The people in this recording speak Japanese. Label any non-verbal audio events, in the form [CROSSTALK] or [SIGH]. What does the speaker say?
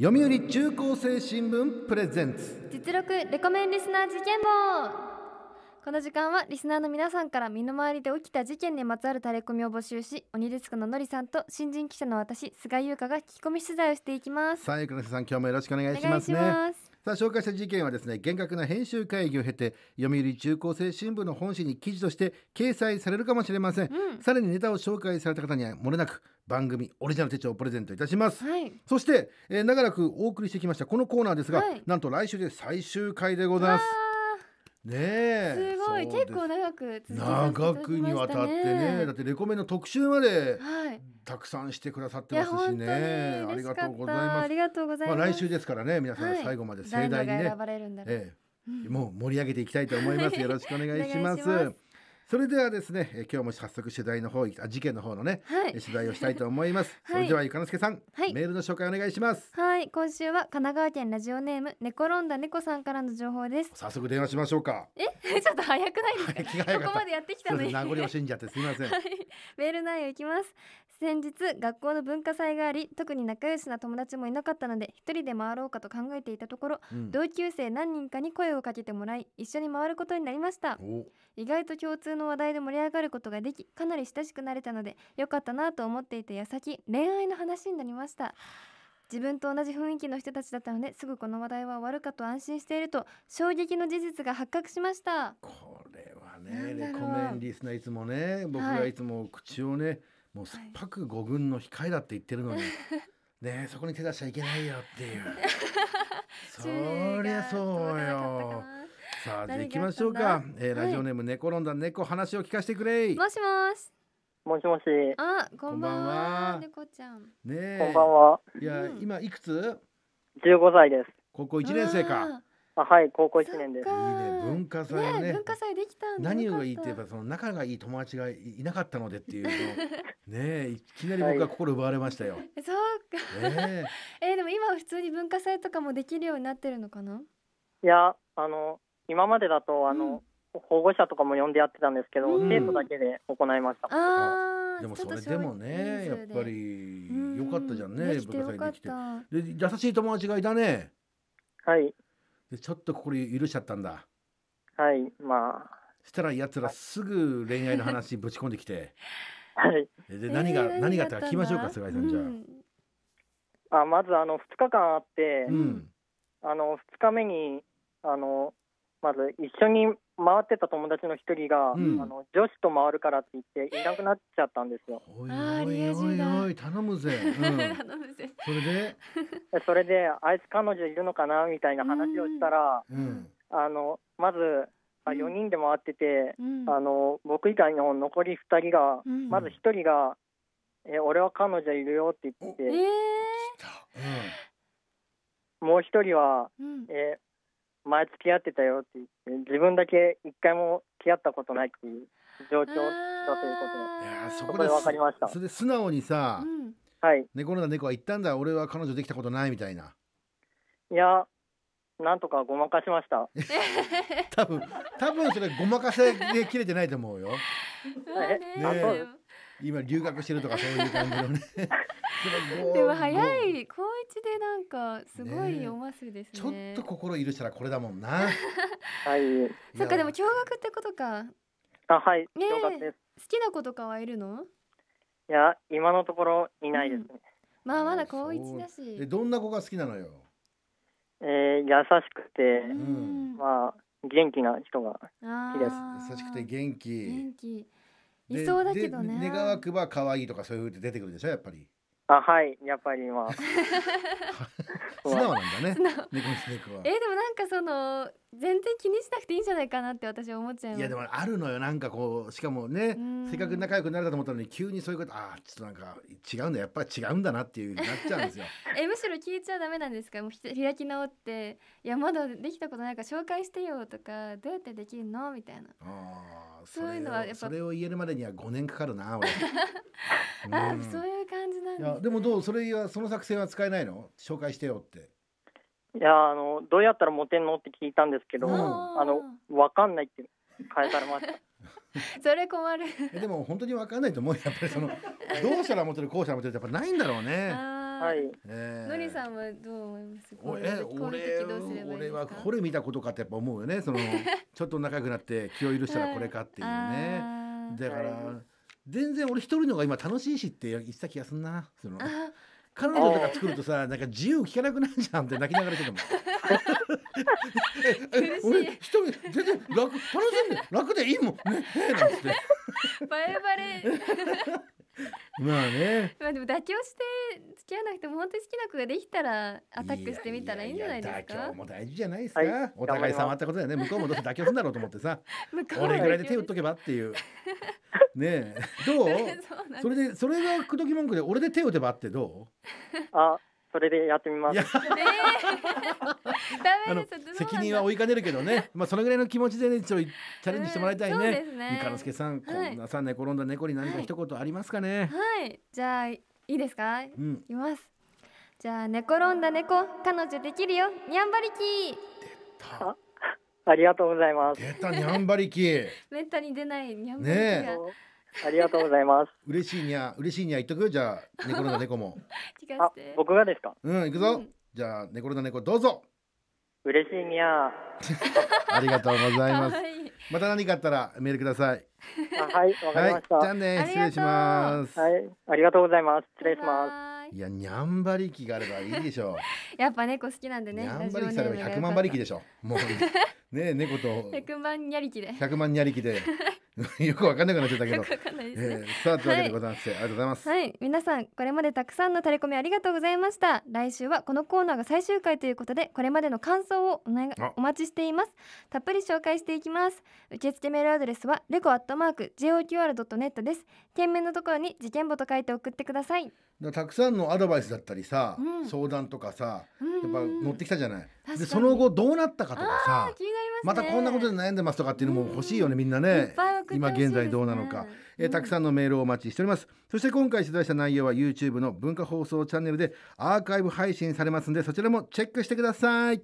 読売中高生新聞プレゼンツ実力レコメンリスナー事件簿この時間はリスナーの皆さんから身の回りで起きた事件にまつわるタレコミを募集し鬼デスクののりさんと新人記者の私菅井優香が聞き込み取材をしていきますさあ優香さん今日もよろしくお願いしますねさあ紹介した事件はですね厳格な編集会議を経て読売中高生新聞の本誌に記事として掲載されるかもしれません、うん、さらにネタを紹介された方にはもれなく番組オリジナル手帳をプレゼントいたします、はい、そして、えー、長らくお送りしてきましたこのコーナーですが、はい、なんと来週で最終回でございますねすごい結構長く長くにわたってねだってレコメンの特集まで、たくさんしてくださってますしねありがとうございますありがとうございます、来週ですからね皆さん最後まで盛大にね、ええもう盛り上げていきたいと思いますよろしくお願いしますそれではですね、え今日も早速取材の方あ事件の方のね、はい、取材をしたいと思います。[LAUGHS] はい、それではゆかのすけさん、はい、メールの紹介お願いします。はい、今週は神奈川県ラジオネーム寝転んだ猫さんからの情報です。早速電話しましょうか。え、[LAUGHS] ちょっと早くないですか。ここまでやってきたのに。名残惜しんじゃってすみません [LAUGHS] メール内容いきます。先日学校の文化祭があり特に仲良しな友達もいなかったので一人で回ろうかと考えていたところ、うん、同級生何人かに声をかけてもらい一緒に回ることになりました意外と共通の話題で盛り上がることができかなり親しくなれたので良かったなと思っていた矢先恋愛の話になりました自分と同じ雰囲気の人たちだったのですぐこの話題は終わるかと安心していると衝撃の事実が発覚しましたこれはねレコメンリスナーいつもね僕がいつも口をね、はいもうすっぱく五軍の控えだって言ってるのに、は [LAUGHS] い、ねそこに手出しちゃいけないよっていう [LAUGHS] そりゃそうよさあじゃあ行きましょうか、えー、ラジオネーム、猫ロンダん猫話を聞かせてくれもしもしもしもしあこんばんは猫ちゃんねこんばんはいや、うん、今いくつ十五歳です高校一年生かあはい高校一年ですいいね文化祭ねね文化祭できた何がいいって言えばその仲がいい友達がいなかったのでっていう [LAUGHS] ねいきなり僕は心奪われましたよ、はい、そうか、ね、えー、でも今は普通に文化祭とかもできるようになってるのかないやあの今までだとあの、うん、保護者とかも呼んでやってたんですけど、うん、生徒だけで行いましたあでもそれでもねやっぱりよかったじゃんね、うん、文化祭できてで優しい友達がいたねはいでちょっと心許しちゃったんだはいまあしたらやつらすぐ恋愛の話にぶち込んできて [LAUGHS] はいで何が、えー、何があったか聞きましょうか菅井さん、じゃああまずあの2日間あって、うん、あの2日目にあのまず一緒に回ってた友達の一人が、うん、あの女子と回るからって言っていなくなっちゃったんですよ。おいおいおいおい頼むぜ。うん、[LAUGHS] 頼むぜ。それで [LAUGHS] それであいつ彼女いるのかなみたいな話をしたら、うん、あのまずあ4人で回ってて、あの僕以外の残り2人が、まず1人が「え俺は彼女いるよ」って言って、えー、もう1人は「えー前付き合ってたよって言って自分だけ一回も付き合ったことないっていう状況だということでいやそこで分かりましたそれで素直にさ、うん、はい猫の猫は言ったんだ俺は彼女できたことないみたいないやなんとかごまかしました [LAUGHS] 多分多分それごまかせで切れてないと思うよ [LAUGHS] ね、ね今留学してるとかそういう感じのね [LAUGHS] でも早い高一でなんかすごい読ますですね、ね、ちょっと心許したらこれだもんな [LAUGHS] はいそっかでも共学ってことかあはいね好きな子とかはいるのいや今のところいないですね、うん、まあまだ高一だしでどんな子が好きなのよえー、優しくて、うん、まあ元気な人が好きです優しくて元気元気いそうだけどね願わくば可愛いとかそういうふうに出てくるでしょやっぱりあはいやっぱりまあ [LAUGHS] 素直なんだね [LAUGHS] スネはえー、でもなんかその全然気にしなくていいんじゃないかなって私は思っちゃう。いやでもあるのよなんかこうしかもねせっかく仲良くなれたと思ったのに急にそういうことああちょっとなんか違うんだやっぱり違うんだなっていうなっちゃうんですよ [LAUGHS] えむしろ聞いちゃダメなんですかもう開き直っていやまだできたことないから紹介してよとかどうやってできるのみたいなああそういうのはやっぱそれを言えるまでには5年かかるな [LAUGHS] 俺、あそういう感じなんいでやでもどうそれはその作戦は使えないの紹介してよっていやあのどうやったらモテんのって聞いたんですけど、あのわかんないって返されました。[LAUGHS] それ困るえでも本当に分かんないと思うやっぱりその [LAUGHS] どうしたらモテるこうしたらモテるってやっぱないんだろうねあはい、えー、のりさんはどう思いますこえ俺俺はこれ見たことかってやっぱ思うよねその [LAUGHS] ちょっと仲良くなって気を許したらこれかっていうね、だから、全然俺一人のが今楽しいしって言った気がすんなその彼女とか作るとさなんか自由聞かなくなるじゃんって泣きながら言っても俺一人全然楽楽しんで楽でいいもんね。えー、なんつって。バレバレ。[LAUGHS] まあね。まあでも妥協して付き合わなくても本当に好きな子ができたらアタックしてみたらいいんじゃないですか。いやいや妥協も大事じゃないですか。はい、お互い様ってことだよね。向こうもどうせ妥協するんだろうと思ってさ、[LAUGHS] 俺ぐらいで手打っとけばっていう。[LAUGHS] ねえ、どう？それでそれが口説き文句で俺で手打てばってどう？あ、それでやってみます。ね、[LAUGHS] ダメです責任は追いかねるけどね、[LAUGHS] まあそのぐらいの気持ちでねちょチャレンジしてもらいたいね。三ん、ね。三さん、こんなさん年転んだ猫に何か一言ありますかね。はい、じゃあいいですか。うん、います。じゃあ寝転んだ猫彼女できるよにゃんばりき。ありがとうございます。出たにゃんばりき。[LAUGHS] めったに出ないにゃんばりきが。ねありがとうございます。嬉しいにゃ、嬉しいにゃ、言っとくじゃあ、寝転んだ猫も。あ僕がですかうん、行くぞ。うんじゃあ、寝転んだ猫、どうぞ。嬉しいにゃ [LAUGHS] ありがとうございます。愛いまた何かあったら、メールください。はい、わかりはい、じゃあね、失礼します。はい、ありがとうございます。失礼します。いや、にゃんばりきがあればいいでしょう。やっぱ猫好きなんでねにゃんばりきされば百万馬力でしょ。もう、ね、猫と [LAUGHS] 百万にゃりきで百万にゃりきで [LAUGHS] [LAUGHS] よくわかんなくなっちゃったけど。よえさあというわけでございまして、はい、ありがとうございます。はい、皆さんこれまでたくさんのタレコミありがとうございました。来週はこのコーナーが最終回ということで、これまでの感想をおなお待ちしています。たっぷり紹介していきます。受付メールアドレスはレコアットマーク joqr ドットネットです。件名のところに事件簿と書いて送ってください。たくさんのアドバイスだったりさ、うん、相談とかさ、やっぱ乗ってきたじゃない。でその後どうなったかとかさ、またこんなことで悩んでますとかっていうのも欲しいよね、みんなね今現在どうなのか、えたくさんのメールをお待ちしておりますそして今回取材した内容は YouTube の文化放送チャンネルでアーカイブ配信されますんでそちらもチェックしてください